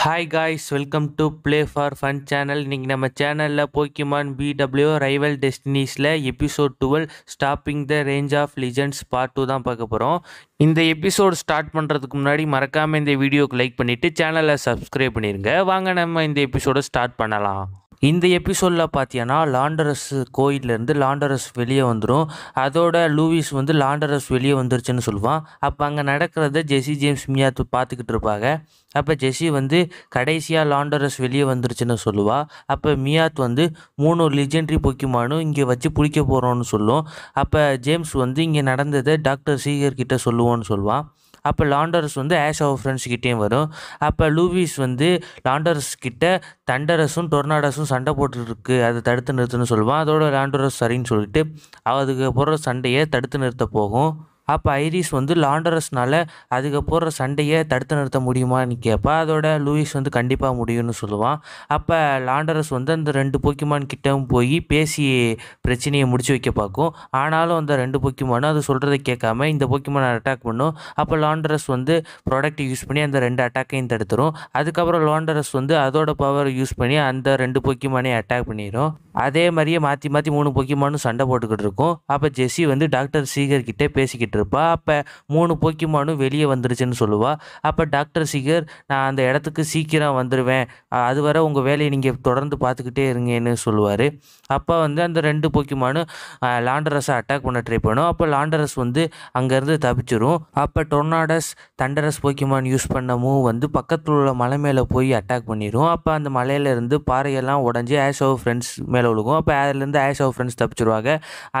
hi guys welcome to play for fun channel இன்றைக்கி நம்ம சேனலில் போக்கிமான் பிடபிள்யூ ரைவல் டெஸ்டினிஸில் episode duel stopping the range of legends part two தான் பார்க்க போகிறோம் இந்த எபிசோட் ஸ்டார்ட் பண்ணுறதுக்கு முன்னாடி மறக்காமல் இந்த வீடியோக்கு லைக் பண்ணிவிட்டு சேனலை சப்ஸ்கிரைப் பண்ணிடுங்க வாங்க நம்ம இந்த எபிசோடை ஸ்டார்ட் பண்ணலாம் இந்த எபிசோடில் பார்த்தீங்கன்னா லாண்டரஸ் கோயிலேருந்து லாண்டரஸ் வெளியே வந்துடும் அதோட லூவிஸ் வந்து லாண்டரஸ் வெளியே வந்துருச்சுன்னு சொல்லுவான் அப்போ அங்கே நடக்கிறத ஜெஸி ஜேம்ஸ் மியாத்து பார்த்துக்கிட்டு இருப்பாங்க அப்போ ஜெஸி வந்து கடைசியாக லாண்டரஸ் வெளியே வந்துருச்சுன்னு சொல்லுவாள் அப்போ மியாத் வந்து மூணு லிஜெண்ட்ரி பொக்கிமானும் இங்கே வச்சு பிடிக்க போகிறோன்னு சொல்லும் அப்போ ஜேம்ஸ் வந்து இங்கே நடந்ததை டாக்டர் சீகர் கிட்டே சொல்லுவோன்னு சொல்லுவான் அப்போ லாண்டர்ஸ் வந்து ஆஷ் ஆஃப் ஃப்ரெண்ட்ஸ்கிட்டேயும் வரும் அப்போ லூவிஸ் வந்து லாண்டர்ஸ் கிட்ட தண்டரஸும் டொர்னாடஸும் சண்டை போட்டுருக்கு அதை தடுத்து நிறுத்துன்னு சொல்லுவான் அதோட லாண்டரஸ் சரின்னு சொல்லிட்டு அதுக்கு போகிற சண்டையை தடுத்து நிறுத்த போகும் அப்போ ஐரிஸ் வந்து லாண்டரஸ்னால் அதுக்கு போடுற சண்டையை தடுத்து நிறுத்த முடியுமான்னு கேட்பா அதோட லூயிஸ் வந்து கண்டிப்பாக முடியும்னு சொல்லுவான் அப்போ லாண்டரஸ் வந்து அந்த ரெண்டு பொக்கிமான் கிட்டவும் போய் பேசி பிரச்சனையை முடிச்சு வைக்க பார்க்கும் ஆனாலும் அந்த ரெண்டு பொக்கிமானும் அது சொல்கிறத கேட்காம இந்த பொக்கிமான் அட்டாக் பண்ணும் அப்போ லாண்டரஸ் வந்து ப்ராடக்ட் யூஸ் பண்ணி அந்த ரெண்டு அட்டாக்கையும் தடுத்துரும் அதுக்கப்புறம் லாண்டரஸ் வந்து அதோட பவர் யூஸ் பண்ணி அந்த ரெண்டு பொக்கிமானையும் அட்டாக் பண்ணிடும் அதே மாதிரியே மாற்றி மாற்றி மூணு பொக்கிமானும் சண்டை போட்டுக்கிட்டு இருக்கும் அப்போ ஜெஸ்ஸி வந்து டாக்டர் சீகர் கிட்டே பேசிக்கிட்டு இருப்பா அப்போ மூணு பொக்கிமானும் வெளியே வந்துருச்சுன்னு சொல்லுவா அப்போ டாக்டர் சீகர் நான் அந்த இடத்துக்கு சீக்கிரம் வந்துடுவேன் அது வரை உங்கள் வேலையை நீங்கள் தொடர்ந்து பார்த்துக்கிட்டே இருங்கன்னு சொல்லுவார் அப்போ வந்து அந்த ரெண்டு பொக்கிமானும் லாண்டரஸை அட்டாக் பண்ண ட்ரை பண்ணும் அப்போ லாண்டரஸ் வந்து அங்கேருந்து தப்பிச்சிடும் அப்போ டொர்னாடஸ் தண்டரஸ் பொக்கிமான் யூஸ் பண்ண மூவ் வந்து பக்கத்தில் உள்ள மலை மேலே போய் அட்டாக் பண்ணிடும் அப்போ அந்த மலையிலேருந்து பாறையெல்லாம் உடஞ்சி ஆஸ் ஓ ஃப்ரெண்ட்ஸ் மேலே மேலே விழுகும் அப்போ அதுலேருந்து ஆஃப் ஃப்ரெண்ட்ஸ் தப்பிச்சிருவாங்க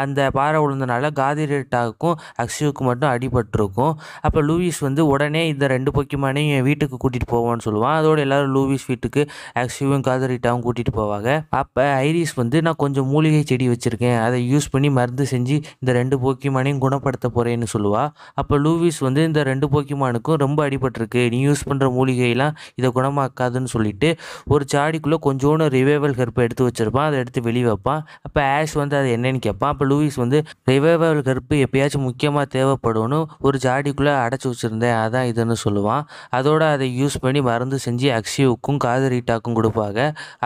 அந்த பாறை விழுந்தனால காதி ரேட்டாக்கும் அக்ஷுவுக்கு மட்டும் அடிபட்டிருக்கும் அப்போ லூவிஸ் வந்து உடனே இந்த ரெண்டு பொக்கிமானையும் என் வீட்டுக்கு கூட்டிகிட்டு போவான்னு சொல்லுவான் அதோடு எல்லோரும் லூவிஸ் வீட்டுக்கு அக்ஷுவும் ரேட்டாகவும் கூட்டிகிட்டு போவாங்க அப்போ ஐரிஸ் வந்து நான் கொஞ்சம் மூலிகை செடி வச்சுருக்கேன் அதை யூஸ் பண்ணி மருந்து செஞ்சு இந்த ரெண்டு போக்கிமானையும் குணப்படுத்த போகிறேன்னு சொல்லுவாள் அப்போ லூவிஸ் வந்து இந்த ரெண்டு போக்கிமானுக்கும் ரொம்ப அடிபட்டிருக்கு நீ யூஸ் பண்ணுற மூலிகையெல்லாம் இதை குணமாக்காதுன்னு சொல்லிட்டு ஒரு சாடிக்குள்ளே கொஞ்சோண்டு ரிவைவல் ஹெர்ப் எடுத்து வச்சுருப்பான் அதை எடுத்து எடுத்து வெளியே வைப்பான் அப்போ ஆஷ் வந்து அது என்னன்னு கேட்பான் அப்போ லூயிஸ் வந்து ரிவைவல் கருப்பு எப்பயாச்சும் முக்கியமாக தேவைப்படும்னு ஒரு ஜாடிக்குள்ளே அடைச்சி வச்சுருந்தேன் அதான் இதுன்னு சொல்லுவான் அதோட அதை யூஸ் பண்ணி மருந்து செஞ்சு அக்ஷிவுக்கும் காதரீட்டாக்கும் கொடுப்பாங்க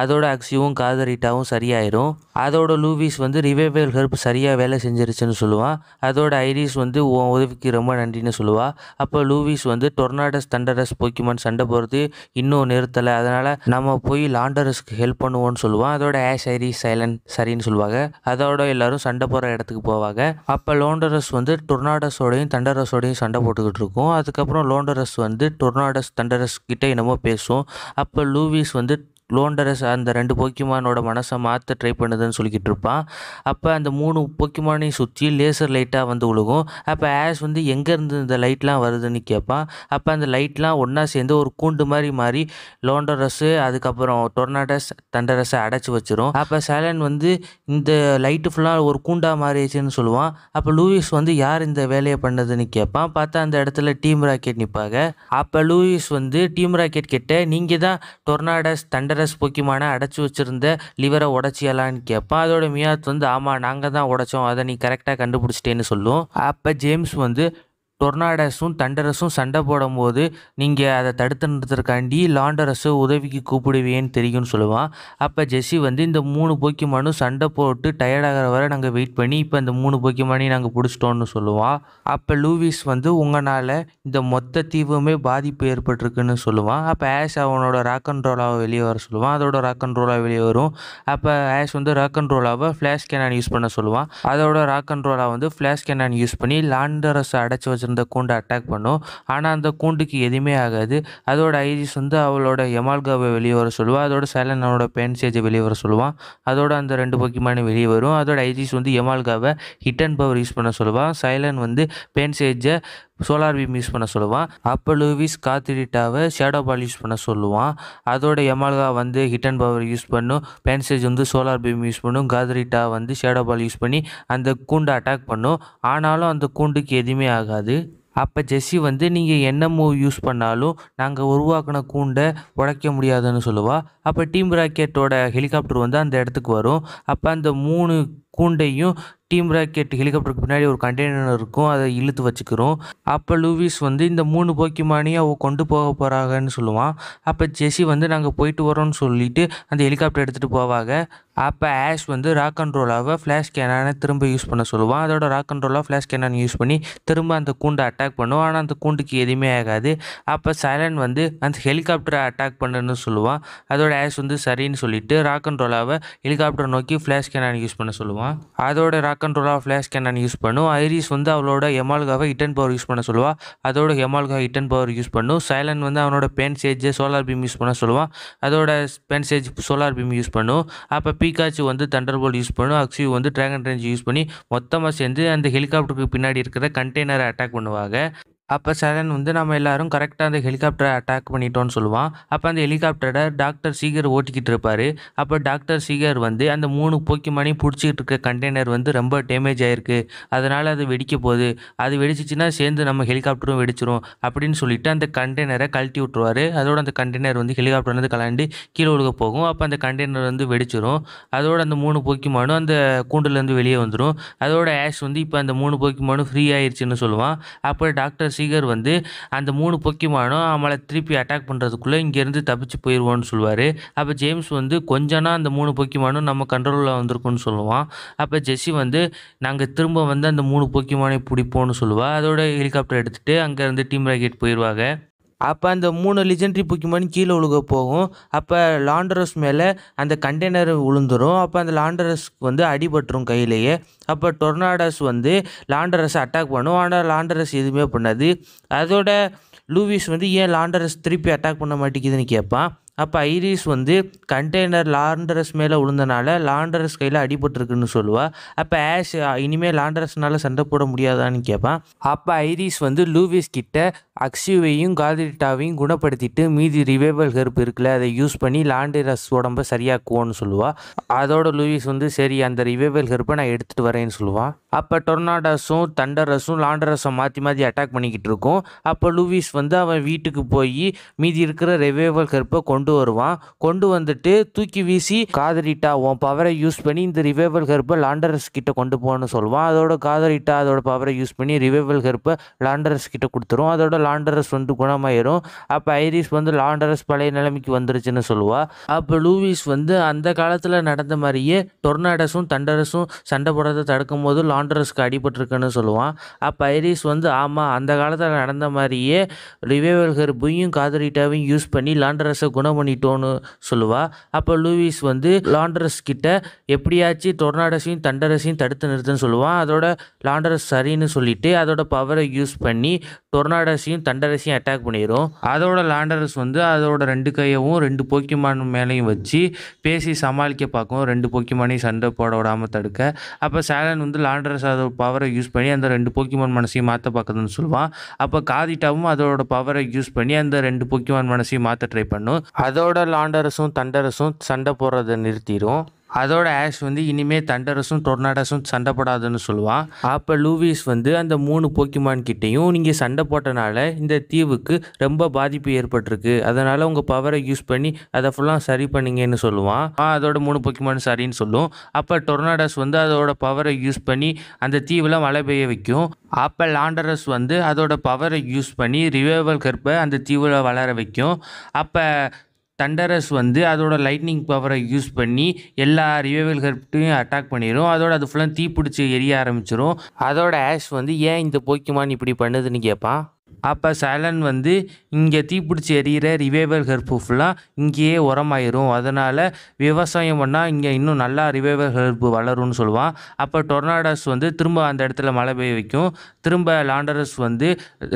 அதோட அக்ஸியூவும் காதரீட்டாவும் சரியாயிரும் அதோட லூவிஸ் வந்து ரிவைவல் கருப்பு சரியாக வேலை செஞ்சிருச்சுன்னு சொல்லுவான் அதோட ஐரிஸ் வந்து உன் உதவிக்கு ரொம்ப நன்றின்னு சொல்லுவாள் அப்போ லூவிஸ் வந்து டொர்னாடஸ் தண்டரஸ் போக்கிமான் சண்டை போகிறது இன்னும் நிறுத்தலை அதனால் நம்ம போய் லாண்டரஸ்க்கு ஹெல்ப் பண்ணுவோன்னு சொல்லுவான் அதோட ஆஷ் ஐரிஸ் சைலன் சரின்னு சொல்லுவாங்க அதோட எல்லாரும் சண்டை போகிற இடத்துக்கு போவாங்க அப்போ லோண்டரஸ் வந்து டொர்னாடஸோடையும் தண்டரஸோடையும் சண்டை போட்டுக்கிட்டு இருக்கும் அதுக்கப்புறம் லோண்டரஸ் வந்து டொர்னாடஸ் தண்டரஸ் கிட்டே என்னமோ பேசும் அப்போ லூவிஸ் வந்து லோண்டரஸ் அந்த ரெண்டு போக்கிமானோட மனசை மாற்ற ட்ரை பண்ணுதுன்னு சொல்லிக்கிட்டு இருப்பான் அப்போ அந்த மூணு போக்கிமானையும் சுற்றி லேசர் லைட்டாக வந்து விழுகும் அப்போ ஆஷ் வந்து எங்கேருந்து இந்த லைட்லாம் வருதுன்னு கேட்பான் அப்போ அந்த லைட்லாம் ஒன்றா சேர்ந்து ஒரு கூண்டு மாதிரி மாறி லோண்டரஸு அதுக்கப்புறம் டொர்னாடஸ் தண்டரஸை அடைச்சி வச்சிரும் அப்போ சேலன் வந்து இந்த லைட்டு ஃபுல்லாக ஒரு கூண்டாக மாறிடுச்சுன்னு சொல்லுவான் அப்போ லூயிஸ் வந்து யார் இந்த வேலையை பண்ணதுன்னு கேட்பான் பார்த்தா அந்த இடத்துல டீம் ராக்கெட் நிற்பாங்க அப்போ லூயிஸ் வந்து டீம் ராக்கெட் கிட்ட நீங்கள் தான் டொர்னாடஸ் தண்டரஸ் வைரஸ் பொக்கிமான அடைச்சி வச்சுருந்த லிவரை உடச்சியலான்னு கேட்பான் அதோட மியாத் வந்து ஆமாம் நாங்கள் தான் உடைச்சோம் அதை நீ கரெக்டாக கண்டுபிடிச்சிட்டேன்னு சொல்லும் அப்போ ஜேம்ஸ் வந்து டொர்னாடஸும் தண்டரஸும் சண்டை போடும்போது நீங்கள் அதை தடுத்து நிறுத்துறக்காண்டி லாண்டரஸை உதவிக்கு கூப்பிடுவேன்னு தெரியும்னு சொல்லுவான் அப்போ ஜெஸ்ஸி வந்து இந்த மூணு போக்கிமானும் சண்டை போட்டு டயர்டாகிற வரை நாங்கள் வெயிட் பண்ணி இப்போ இந்த மூணு போக்கிமானையும் நாங்கள் பிடிச்சிட்டோன்னு சொல்லுவான் அப்போ லூவிஸ் வந்து உங்களால் இந்த மொத்த தீவுமே பாதிப்பு ஏற்பட்டிருக்குன்னு சொல்லுவான் அப்போ ஆஷ் அவனோட ராக் அண்ட் ரோலாவை வெளியே வர சொல்லுவான் அதோட ராக் அண்ட் ரோலாக வெளியே வரும் அப்போ ஆஷ் வந்து ராக் அண்ட் ரோலாவை ஃப்ளாஷ் கேனான் யூஸ் பண்ண சொல்லுவான் அதோட ராக் அண்ட் ரோலாக வந்து ஃப்ளாஷ் கேனான் யூஸ் பண்ணி லாண்டரஸை அடைச்சி வச்சு வச்சுருந்த கூண்டை அட்டாக் பண்ணும் ஆனால் அந்த கூண்டுக்கு எதுவுமே ஆகாது அதோட ஐரிஸ் வந்து அவளோட எமால்காவை வெளியே வர சொல்லுவாள் அதோட அவனோட பேன் சேஜை வெளியே வர சொல்லுவான் அதோட அந்த ரெண்டு பக்கியமான வெளியே வரும் அதோட ஐரிஸ் வந்து எமால்காவை ஹிட் அண்ட் பவர் யூஸ் பண்ண சொல்லுவான் சைலன் வந்து பேன் சேஜை சோலார் பீம் யூஸ் பண்ண சொல்லுவான் அப்போ லூவிஸ் காத்திரிட்டாவை ஷேடோ பால் யூஸ் பண்ண சொல்லுவான் அதோட எமால்கா வந்து ஹிட் அண்ட் பவர் யூஸ் பண்ணும் பேன்சேஜ் வந்து சோலார் பீம் யூஸ் பண்ணும் காதிரிட்டா வந்து ஷேடோ பால் யூஸ் பண்ணி அந்த கூண்டை அட்டாக் பண்ணும் ஆனாலும் அந்த கூண்டுக்கு எதுவுமே ஆகாது அப்போ ஜெஸ்ஸி வந்து நீங்கள் என்ன மூவ் யூஸ் பண்ணாலும் நாங்கள் உருவாக்கின கூண்டை உடைக்க முடியாதுன்னு சொல்லுவாள் அப்போ டீம் ராக்கெட்டோட ஹெலிகாப்டர் வந்து அந்த இடத்துக்கு வரும் அப்போ அந்த மூணு கூண்டையும் டீம் ராக்கெட் ஹெலிகாப்டருக்கு பின்னாடி ஒரு கண்டெய்னர் இருக்கும் அதை இழுத்து வச்சுக்கிறோம் அப்போ லூவிஸ் வந்து இந்த மூணு போக்கிமானியும் அவள் கொண்டு போக போகிறாங்கன்னு சொல்லுவான் அப்போ ஜெஸி வந்து நாங்கள் போயிட்டு வரோம்னு சொல்லிட்டு அந்த ஹெலிகாப்டர் எடுத்துகிட்டு போவாங்க அப்போ ஆஷ் வந்து ராக் அண்ட் ரோலாவை ஃப்ளாஷ் கேனானை திரும்ப யூஸ் பண்ண சொல்லுவான் அதோட ராக் அண்ட் ரோலாக ஃப்ளாஷ் கேனானு யூஸ் பண்ணி திரும்ப அந்த கூண்டை அட்டாக் பண்ணுவான் ஆனால் அந்த கூண்டுக்கு எதுவுமே ஆகாது அப்போ சைலன் வந்து அந்த ஹெலிகாப்டரை அட்டாக் பண்ணுன்னு சொல்லுவான் அதோட ஆஷ் வந்து சரின்னு சொல்லிட்டு ராக் அண்ட் ரோலாவை ஹெலிகாப்டர் நோக்கி ஃப்ளாஷ் கேனானு யூஸ் பண்ண சொல்லுவான் அதோட ராக் அண்ட் ரோலாக ஃப்ளாஷ் கேனானு யூஸ் பண்ணும் ஐரிஸ் வந்து அவளோட எமால்காவை ஹிட்டன் பவர் யூஸ் பண்ண சொல்லுவான் அதோட எமால்கா ஹிட்டன் பவர் யூஸ் பண்ணும் சைலன் வந்து அவனோட Pansage solar beam use பண்ண சொல்லுவான் அதோட Pansage solar beam use பண்ணும் அப்போ பி பிகாச்சு வந்து தண்டர் போல் யூஸ் பண்ணும் அக்ஸி வந்து ட்ராகன் ரேஞ்ச் யூஸ் பண்ணி மொத்தமாக சேர்ந்து அந்த ஹெலிகாப்டருக்கு பின்னாடி இருக்கிற கண்டெய்னரை அட்டாக் பண்ணுவாங்க அப்போ சரண் வந்து நம்ம எல்லாரும் கரெக்டாக அந்த ஹெலிகாப்டரை அட்டாக் பண்ணிட்டோம்னு சொல்லுவான் அப்போ அந்த ஹெலிகாப்டரை டாக்டர் சீகர் ஓட்டிக்கிட்டு இருப்பார் அப்போ டாக்டர் சீகர் வந்து அந்த மூணு போக்கி மணி பிடிச்சிக்கிட்டு இருக்க கண்டெய்னர் வந்து ரொம்ப டேமேஜ் ஆகிருக்கு அதனால் அது வெடிக்க போகுது அது வெடிச்சிச்சின்னா சேர்ந்து நம்ம ஹெலிகாப்டரும் வெடிச்சிரும் அப்படின்னு சொல்லிட்டு அந்த கண்டெய்னரை கழட்டி விட்ருவார் அதோட அந்த கண்டெய்னர் வந்து ஹெலிகாப்டர் வந்து கலாண்டு கீழே ஒழுக போகும் அப்போ அந்த கண்டெய்னர் வந்து வெடிச்சிரும் அதோட அந்த மூணு போக்கி போக்கிமானும் அந்த கூண்டுலேருந்து வெளியே வந்துடும் அதோட ஆஷ் வந்து இப்போ அந்த மூணு போக்கி போக்கிமானும் ஃப்ரீ ஆயிடுச்சுன்னு சொல்லுவான் அப்போ டாக்டர் சீகர் வந்து அந்த மூணு பொக்கிமானும் அவளை திருப்பி அட்டாக் பண்ணுறதுக்குள்ளே இங்கேருந்து தப்பிச்சு போயிடுவோன்னு சொல்லுவார் அப்போ ஜேம்ஸ் வந்து கொஞ்சம்னா அந்த மூணு பொக்கிமானும் நம்ம கண்ட்ரோலில் வந்திருக்குன்னு சொல்லுவான் அப்போ ஜெஸ்ஸி வந்து நாங்கள் திரும்ப வந்து அந்த மூணு பொக்கிமானை பிடிப்போம்னு சொல்லுவாள் அதோட ஹெலிகாப்டர் எடுத்துகிட்டு அங்கேருந்து டீம் ராக்கெட் போயிடுவாங்க அப்போ அந்த மூணு லிஜெண்ட்ரி புக்கிமான் கீழே விழுக போகும் அப்போ லாண்டரஸ் மேலே அந்த கண்டெய்னர் உளுந்துடும் அப்போ அந்த லாண்டரஸ்க்கு வந்து அடிபட்டுரும் கையிலேயே அப்போ டொர்னாடஸ் வந்து லாண்டரஸ் அட்டாக் பண்ணும் ஆனால் லாண்டரஸ் எதுவுமே பண்ணாது அதோட லூவிஸ் வந்து ஏன் லாண்டரஸ் திருப்பி அட்டாக் பண்ண மாட்டேங்குதுன்னு கேட்பான் அப்போ ஐரிஸ் வந்து கண்டெய்னர் லாண்டரஸ் மேலே விழுந்தனால லாண்டரஸ் கையில் அடிபட்டுருக்குன்னு சொல்லுவாள் அப்போ ஆஷ் இனிமேல் லாண்டரஸ்னால் சண்டை போட முடியாதான்னு கேட்பான் அப்போ ஐரிஸ் வந்து லூவிஸ் கிட்ட அக்ஸியூவையும் காதிரிட்டாவையும் குணப்படுத்திட்டு மீதி ரிவைவல் ஹெர்ப் இருக்குல்ல அதை யூஸ் பண்ணி லாண்டிரஸ் உடம்ப சரியாக்குவோன்னு சொல்லுவாள் அதோட லூயிஸ் வந்து சரி அந்த ரிவைவல் ஹெர்ப்பை நான் எடுத்துகிட்டு வரேன்னு சொல்லுவான் அப்போ டொர்னாடாஸும் தண்டரஸும் லாண்டரஸும் மாற்றி மாற்றி அட்டாக் பண்ணிக்கிட்டு இருக்கும் அப்போ லூவிஸ் வந்து அவன் வீட்டுக்கு போய் மீதி இருக்கிற ரிவைவல் ஹெர்ப்பை கொண்டு வருவான் கொண்டு வந்துட்டு தூக்கி வீசி காதரிட்டா உன் பவரை யூஸ் பண்ணி இந்த ரிவைவல் ஹெர்ப்பை லாண்டரஸ் கிட்ட கொண்டு போகணும்னு சொல்லுவான் அதோட காதரிட்டா அதோட பவரை யூஸ் பண்ணி ரிவைவல் ஹெர்ப்பை லாண்டரஸ் கிட்ட கொடுத்துரும் அதோட லாண்டரஸ் வந்து குணமாயிரும் அப்போ ஐரிஸ் வந்து லாண்டரஸ் பழைய நிலைமைக்கு வந்துருச்சுன்னு சொல்லுவாள் அப்போ லூவிஸ் வந்து அந்த காலத்தில் நடந்த மாதிரியே டொர்னாடஸும் தண்டரஸும் சண்டை போடுறதை தடுக்கும் போது லாண்டரஸ்க்கு அடிபட்டிருக்குன்னு சொல்லுவான் அப்போ ஐரிஸ் வந்து ஆமாம் அந்த காலத்தில் நடந்த மாதிரியே ரிவைவல் புயும் காதரிட்டாவையும் யூஸ் பண்ணி லாண்டரஸை குணம் பண்ணிட்டோன்னு சொல்லுவாள் அப்போ லூவிஸ் வந்து லாண்டரஸ் கிட்ட எப்படியாச்சும் டொர்னாடஸையும் தண்டரஸையும் தடுத்து நிறுத்துன்னு சொல்லுவான் அதோட லாண்டரஸ் சரின்னு சொல்லிட்டு அதோட பவரை யூஸ் பண்ணி டொர்னாடஸையும் போக்கியும் தண்டரசியும் அட்டாக் பண்ணிடும் அதோட லாண்டரஸ் வந்து அதோட ரெண்டு கையவும் ரெண்டு போக்கிமான் மேலேயும் வச்சு பேசி சமாளிக்க பார்க்கும் ரெண்டு போக்கிமானையும் சண்டை போட விடாமல் தடுக்க அப்போ சேலன் வந்து லாண்டரஸ் அதோட பவரை யூஸ் பண்ணி அந்த ரெண்டு போக்கிமான் மனசையும் மாற்ற பார்க்குதுன்னு சொல்லுவான் அப்போ காதிட்டாவும் அதோட பவரை யூஸ் பண்ணி அந்த ரெண்டு போக்கிமான் மனசையும் மாற்ற ட்ரை பண்ணும் அதோட லாண்டரஸும் தண்டரஸும் சண்டை போடுறதை நிறுத்திடும் அதோட ஆஷ் வந்து இனிமேல் தண்டரசும் டொர்னாடஸும் சண்டை போடாதுன்னு சொல்லுவான் அப்போ லூவிஸ் வந்து அந்த மூணு போக்கிமான் கிட்டேயும் நீங்கள் சண்டை போட்டனால இந்த தீவுக்கு ரொம்ப பாதிப்பு ஏற்பட்டிருக்கு அதனால் உங்கள் பவரை யூஸ் பண்ணி அதை ஃபுல்லாக சரி பண்ணீங்கன்னு சொல்லுவான் அதோட மூணு போக்கிமான் சரின்னு சொல்லும் அப்போ டொர்னாடஸ் வந்து அதோட பவரை யூஸ் பண்ணி அந்த தீவில் மழை பெய்ய வைக்கும் அப்போ லாண்டரஸ் வந்து அதோட பவரை யூஸ் பண்ணி ரிவேவல் கற்பை அந்த தீவில் வளர வைக்கும் அப்போ தண்டரஸ் வந்து அதோட லைட்னிங் பவரை யூஸ் பண்ணி எல்லா ரிவைவல் ஹெர்ப்டையும் அட்டாக் பண்ணிடும் அதோட அது ஃபுல்லாக தீ பிடிச்சி எரிய ஆரம்பிச்சிடும் அதோட ஆஷ் வந்து ஏன் இந்த போக்கிமான் இப்படி பண்ணுதுன்னு கேட்பான் அப்போ சைலன் வந்து இங்கே தீப்பிடிச்சி எரியிற ரிவைவல் ஹெர்புஃபுல்லாம் இங்கேயே உரமாயிரும் அதனால் விவசாயம் பண்ணால் இங்கே இன்னும் நல்லா ரிவைவல் ஹெர்ப்பு வளரும்னு சொல்லுவான் அப்போ டொர்னாடோஸ் வந்து திரும்ப அந்த இடத்துல மழை பெய்ய வைக்கும் திரும்ப லாண்டரஸ் வந்து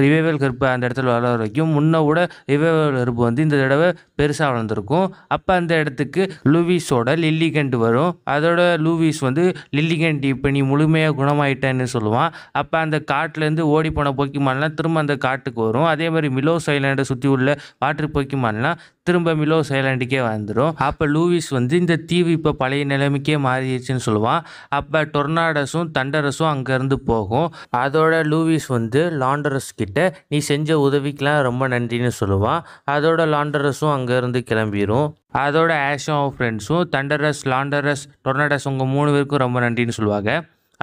ரிவைவல் ஹெர்பு அந்த இடத்துல வளர வைக்கும் முன்ன கூட ரிவைவல் ஹெர்ப்பு வந்து இந்த தடவை பெருசாக வளர்ந்துருக்கும் அப்போ அந்த இடத்துக்கு லூவிஸோட லில்லிகண்ட் வரும் அதோட லூவிஸ் வந்து லில்லிகண்ட் இப்போ நீ முழுமையாக குணமாயிட்டேன்னு சொல்லுவான் அப்போ அந்த காட்டிலேருந்து ஓடி போன மாதிரிலாம் திரும்ப அந்த காட்டு காட்டுக்கு வரும் அதே மாதிரி மிலோஸ் ஐலாண்டை சுற்றி உள்ள வாட்டர் போக்கிமான்லாம் திரும்ப மிலோஸ் ஐலாண்டுக்கே வந்துடும் அப்போ லூவிஸ் வந்து இந்த தீவு இப்போ பழைய நிலைமைக்கே மாறிடுச்சுன்னு சொல்லுவான் அப்போ டொர்னாடஸும் தண்டரஸும் அங்கேருந்து போகும் அதோட லூவிஸ் வந்து லாண்டரஸ் கிட்ட நீ செஞ்ச உதவிக்கெலாம் ரொம்ப நன்றின்னு சொல்லுவான் அதோட லாண்டரஸும் அங்கேருந்து கிளம்பிடும் அதோட ஆஃப் ஃப்ரெண்ட்ஸும் தண்டரஸ் லாண்டரஸ் டொர்னாடஸ் உங்கள் மூணு பேருக்கும் ரொம்ப நன்றின்னு சொல்லுவாங்க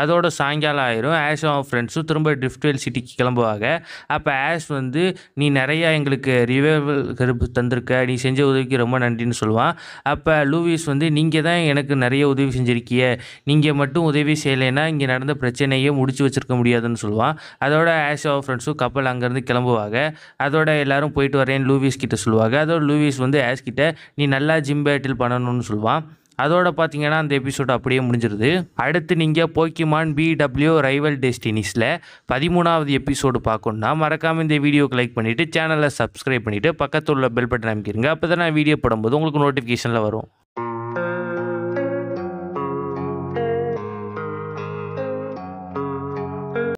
அதோட சாயங்காலம் ஆயிரும் ஆஷ் அவன் ஃப்ரெண்ட்ஸும் திரும்ப ட்ரிஃப்ட்வேல் சிட்டிக்கு கிளம்புவாங்க அப்போ ஆஷ் வந்து நீ நிறையா எங்களுக்கு ரிவைவல் கருப்பு தந்திருக்க நீ செஞ்ச உதவிக்கு ரொம்ப நன்றின்னு சொல்லுவான் அப்போ லூவிஸ் வந்து நீங்கள் தான் எனக்கு நிறைய உதவி செஞ்சுருக்கிய நீங்கள் மட்டும் உதவி செய்யலைன்னா இங்கே நடந்த பிரச்சனையே முடிச்சு வச்சுருக்க முடியாதுன்னு சொல்லுவான் அதோட ஆஷ் அவன் ஃப்ரெண்ட்ஸும் கப்பல் அங்கேருந்து கிளம்புவாங்க அதோட எல்லாரும் போயிட்டு வரேன்னு லூவிஸ் கிட்ட சொல்லுவாங்க அதோட லூவிஸ் வந்து ஆஷ் கிட்ட நீ நல்லா ஜிம் பேட்டில் பண்ணணும்னு சொல்லுவான் அதோட பார்த்தீங்கன்னா அந்த எபிசோட் அப்படியே முடிஞ்சிருது அடுத்து நீங்கள் போக்கிமான் பிடபிள்யூ ரைவல் டெஸ்டினிஸில் பதிமூணாவது எபிசோடு பார்க்கணுன்னா மறக்காமல் இந்த வீடியோக்கு லைக் பண்ணிவிட்டு சேனலை சப்ஸ்கிரைப் பண்ணிவிட்டு பக்கத்தில் உள்ள பெல் பட்டன் அமைக்கிறீங்க அப்போ தான் நான் வீடியோ போடும்போது உங்களுக்கு நோட்டிஃபிகேஷனில் வரும்